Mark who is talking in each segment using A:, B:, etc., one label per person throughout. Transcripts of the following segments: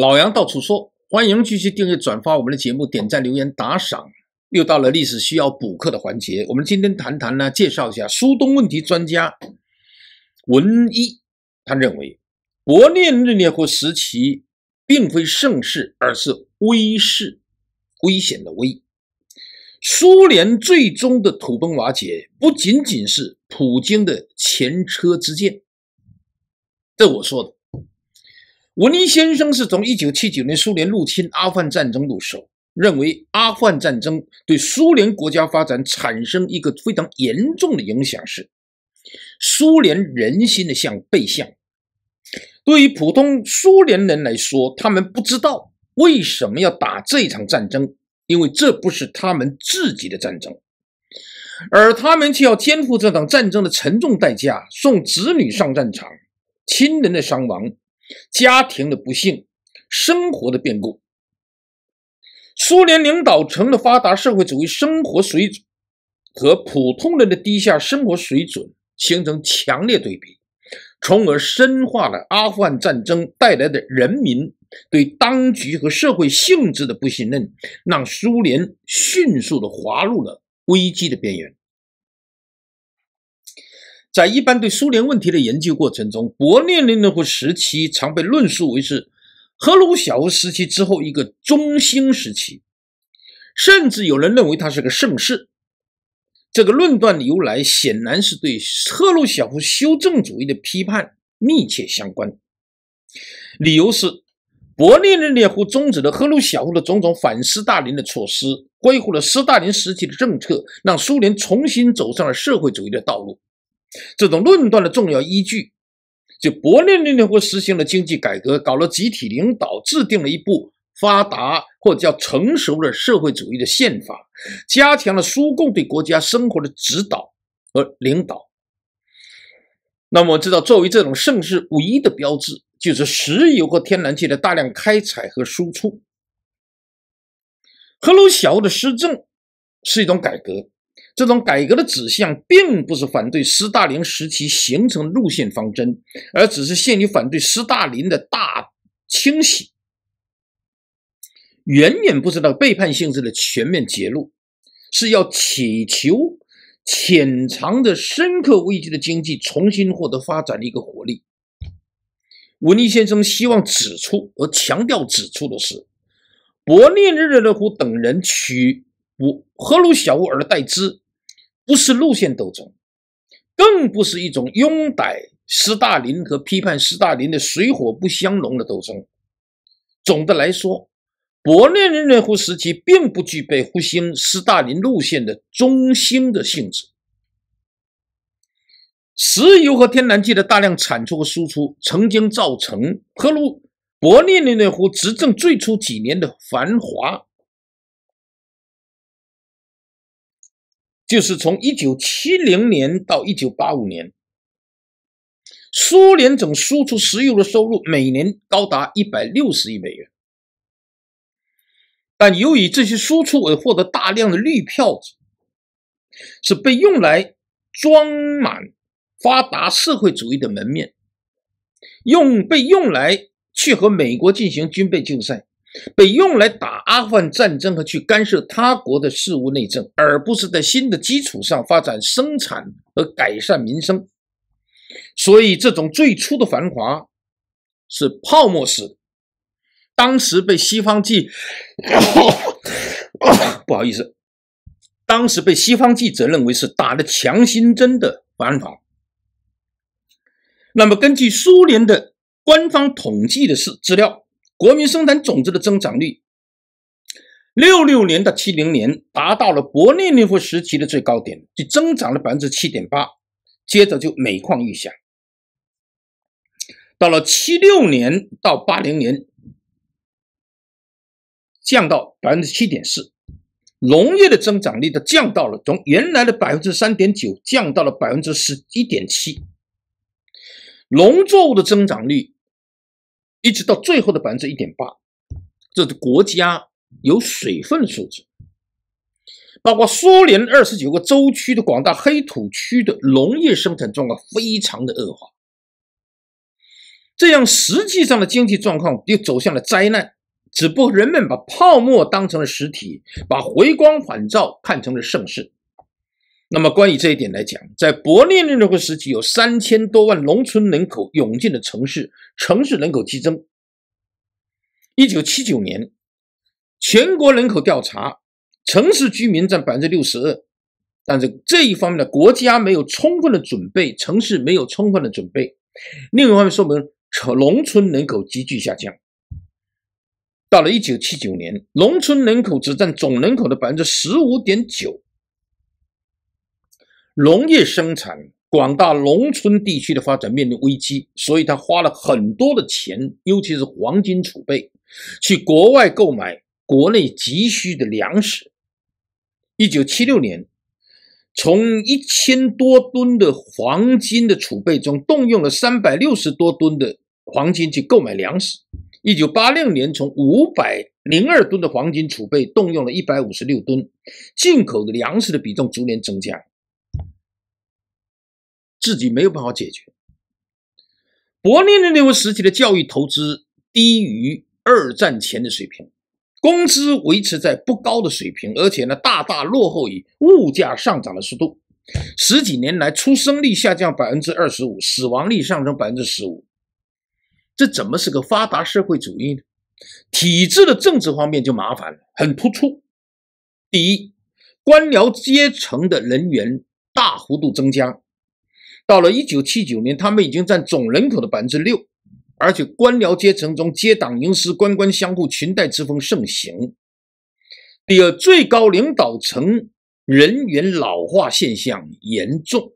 A: 老杨到处说，欢迎继续订阅、转发我们的节目，点赞、留言、打赏。又到了历史需要补课的环节，我们今天谈谈呢，介绍一下苏东问题专家文一，他认为，勃列日涅夫时期并非盛世，而是危世，危险的危。苏联最终的土崩瓦解，不仅仅是普京的前车之鉴，这我说的。文尼先生是从1979年苏联入侵阿富汗战争入手，认为阿富汗战争对苏联国家发展产生一个非常严重的影响是，苏联人心的向背向。对于普通苏联人来说，他们不知道为什么要打这场战争，因为这不是他们自己的战争，而他们却要肩负这场战争的沉重代价，送子女上战场，亲人的伤亡。家庭的不幸，生活的变故，苏联领导层的发达社会主义生活水准和普通人的低下生活水准形成强烈对比，从而深化了阿富汗战争带来的人民对当局和社会性质的不信任，让苏联迅速地滑入了危机的边缘。在一般对苏联问题的研究过程中，勃列日涅夫时期常被论述为是赫鲁晓夫时期之后一个中兴时期，甚至有人认为它是个盛世。这个论断的由来显然是对赫鲁晓夫修正主义的批判密切相关。理由是，勃列日涅夫终止了赫鲁晓夫的种种反斯大林的措施，恢复了斯大林时期的政策，让苏联重新走上了社会主义的道路。这种论断的重要依据，就勃列日涅国实行了经济改革，搞了集体领导，制定了一部发达或者叫成熟的社会主义的宪法，加强了苏共对国家生活的指导和领导。那么我知道，作为这种盛世唯一的标志，就是石油和天然气的大量开采和输出。赫鲁晓夫的施政是一种改革。这种改革的指向，并不是反对斯大林时期形成路线方针，而只是限于反对斯大林的大清洗。远远不知道背叛性质的全面揭露，是要祈求潜藏着深刻危机的经济重新获得发展的一个活力。文艺先生希望指出，而强调指出的是，勃列日热勒夫等人取。五赫鲁晓夫而代之，不是路线斗争，更不是一种拥戴斯大林和批判斯大林的水火不相容的斗争。总的来说，勃列日涅夫时期并不具备复兴斯大林路线的中心的性质。石油和天然气的大量产出和输出，曾经造成赫鲁勃列日涅夫执政最初几年的繁华。就是从一九七零年到一九八五年，苏联总输出石油的收入每年高达一百六十亿美元，但由于这些输出而获得大量的绿票子，是被用来装满发达社会主义的门面，用被用来去和美国进行军备竞赛。被用来打阿富汗战争和去干涉他国的事务内政，而不是在新的基础上发展生产和改善民生。所以，这种最初的繁华是泡沫式。当时被西方记，不好意思，当时被西方记者认为是打了强心针的繁华。那么，根据苏联的官方统计的是资料。国民生产总值的增长率，六六年到七零年达到了国内日涅时期的最高点，就增长了百分之七点八，接着就每况愈下。到了七六年到八零年，降到百分之七点四，农业的增长率的降到了从原来的百分之三点九降到了百分之十一点七，农作物的增长率。一直到最后的百分之一点八，这是国家有水分数字。包括苏联二十九个州区的广大黑土区的农业生产状况非常的恶化，这样实际上的经济状况又走向了灾难，只不过人们把泡沫当成了实体，把回光返照看成了盛世。那么，关于这一点来讲，在勃列日涅夫时期，有三千多万农村人口涌进了城市，城市人口激增。一九七九年，全国人口调查，城市居民占百分之六十二。但是这一方面的国家没有充分的准备，城市没有充分的准备。另一方面，说明城农村人口急剧下降。到了一九七九年，农村人口只占总人口的百分之十五点九。农业生产广大农村地区的发展面临危机，所以他花了很多的钱，尤其是黄金储备，去国外购买国内急需的粮食。一九七六年，从一千多吨的黄金的储备中动用了三百六十多吨的黄金去购买粮食。一九八六年，从五百零二吨的黄金储备动用了一百五十六吨，进口的粮食的比重逐年增加。自己没有办法解决，柏林的那夫时期的教育投资低于二战前的水平，工资维持在不高的水平，而且呢大大落后于物价上涨的速度。十几年来，出生率下降百分之二十五，死亡率上升百分之十五，这怎么是个发达社会主义呢？体制的政治方面就麻烦了，很突出。第一，官僚阶层的人员大幅度增加。到了一九七九年，他们已经占总人口的百分之六，而且官僚阶层中结党营私、官官相护、裙带之风盛行。第二，最高领导层人员老化现象严重。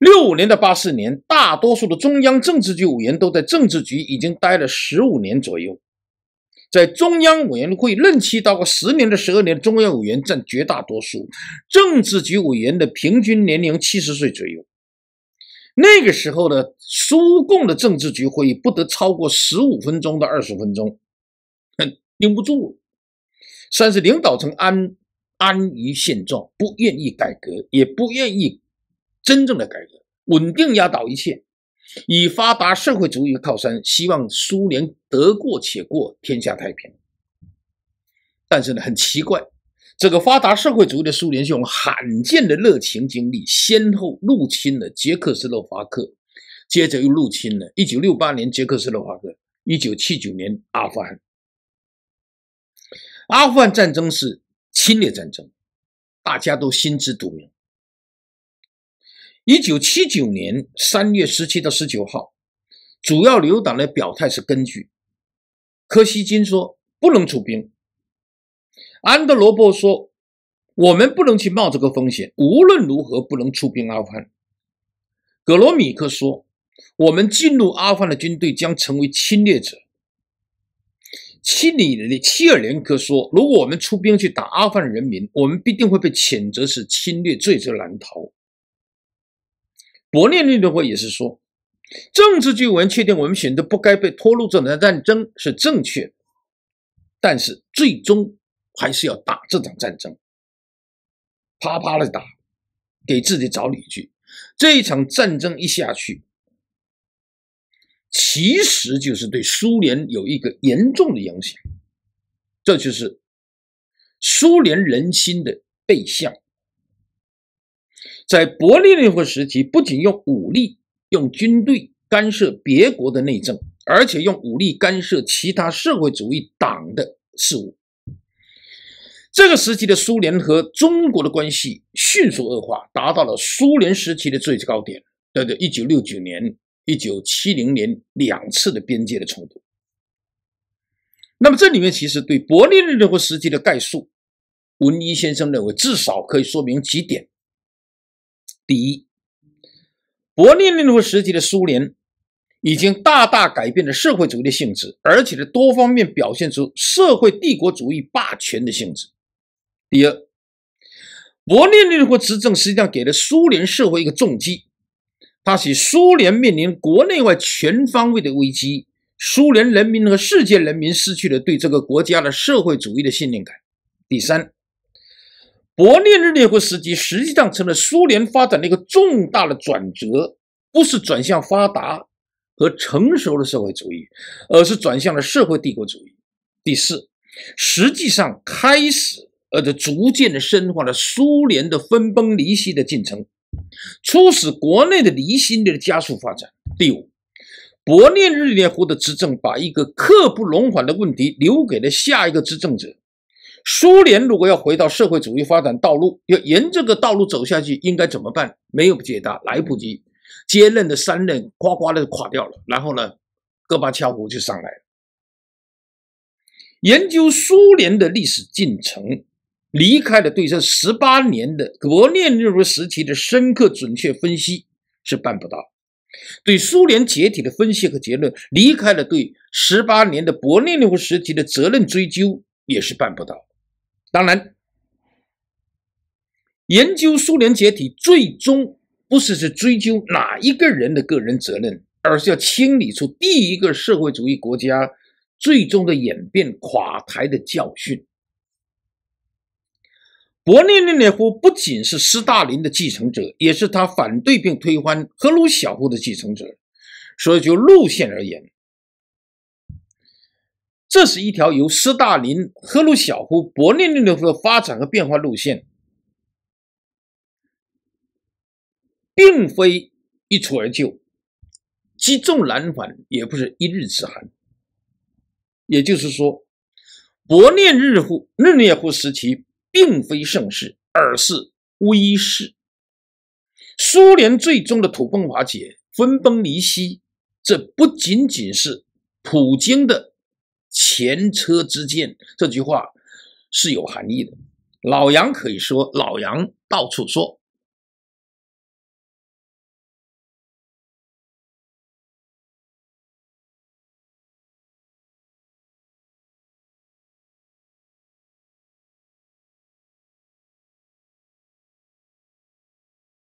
A: 六五年的八四年，大多数的中央政治局委员都在政治局已经待了十五年左右，在中央委员会任期到过十年的十二年，中央委员占绝大多数。政治局委员的平均年龄七十岁左右。那个时候的苏共的政治局会议不得超过十五分钟到二十分钟，顶不住。了。三是领导层安安于现状，不愿意改革，也不愿意真正的改革，稳定压倒一切，以发达社会主义靠山，希望苏联得过且过，天下太平。但是呢，很奇怪。这个发达社会主义的苏联，用罕见的热情、经历，先后入侵了捷克斯洛伐克，接着又入侵了。一九六八年，捷克斯洛伐克；一九七九年，阿富汗。阿富汗战争是侵略战争，大家都心知肚明。一九七九年三月十七到十九号，主要留党的表态是根据柯西金说：“不能出兵。”安德罗波说：“我们不能去冒这个风险，无论如何不能出兵阿富汗。”格罗米克说：“我们进入阿富汗的军队将成为侵略者。”七里七尔连科说：“如果我们出兵去打阿富汗人民，我们必定会被谴责是侵略，罪责难逃。”博列列会也是说：“政治局委员确定我们选择不该被拖入这场战争是正确但是最终。”还是要打这场战争，啪啪的打，给自己找理去。这一场战争一下去，其实就是对苏联有一个严重的影响，这就是苏联人心的背向。在勃列日涅夫时期，不仅用武力、用军队干涉别国的内政，而且用武力干涉其他社会主义党的事务。这个时期的苏联和中国的关系迅速恶化，达到了苏联时期的最高点。对对，一九六九年、一九七零年两次的边界的冲突。那么这里面其实对勃列日涅夫时期的概述，文一先生认为至少可以说明几点：第一，勃列日涅夫时期的苏联已经大大改变了社会主义的性质，而且呢多方面表现出社会帝国主义霸权的性质。第二，勃列日涅夫执政实际上给了苏联社会一个重击，它使苏联面临国内外全方位的危机，苏联人民和世界人民失去了对这个国家的社会主义的信念感。第三，勃列日涅夫时期实际上成了苏联发展的一个重大的转折，不是转向发达和成熟的社会主义，而是转向了社会帝国主义。第四，实际上开始。而且逐渐的深化了苏联的分崩离析的进程，促使国内的离心力的加速发展。第五，勃列日涅夫的执政把一个刻不容缓的问题留给了下一个执政者：苏联如果要回到社会主义发展道路，要沿这个道路走下去，应该怎么办？没有解答，来不及。接任的三任呱呱的垮掉了，然后呢，戈巴乔夫就上来了。研究苏联的历史进程。离开了对这十八年的勃列任涅时期的深刻准确分析是办不到，对苏联解体的分析和结论，离开了对十八年的勃列宁涅时期的责任追究也是办不到。当然，研究苏联解体最终不是去追究哪一个人的个人责任，而是要清理出第一个社会主义国家最终的演变垮台的教训。勃列日涅夫不仅是斯大林的继承者，也是他反对并推翻赫鲁晓夫的继承者，所以就路线而言，这是一条由斯大林、赫鲁晓夫、勃列日涅夫的发展和变化路线，并非一蹴而就，积重难返，也不是一日之寒。也就是说，勃列日夫、日涅夫时期。并非盛世，而是危世。苏联最终的土崩瓦解、分崩离析，这不仅仅是普京的前车之鉴。这句话是有含义的。老杨可以说，老杨到处说。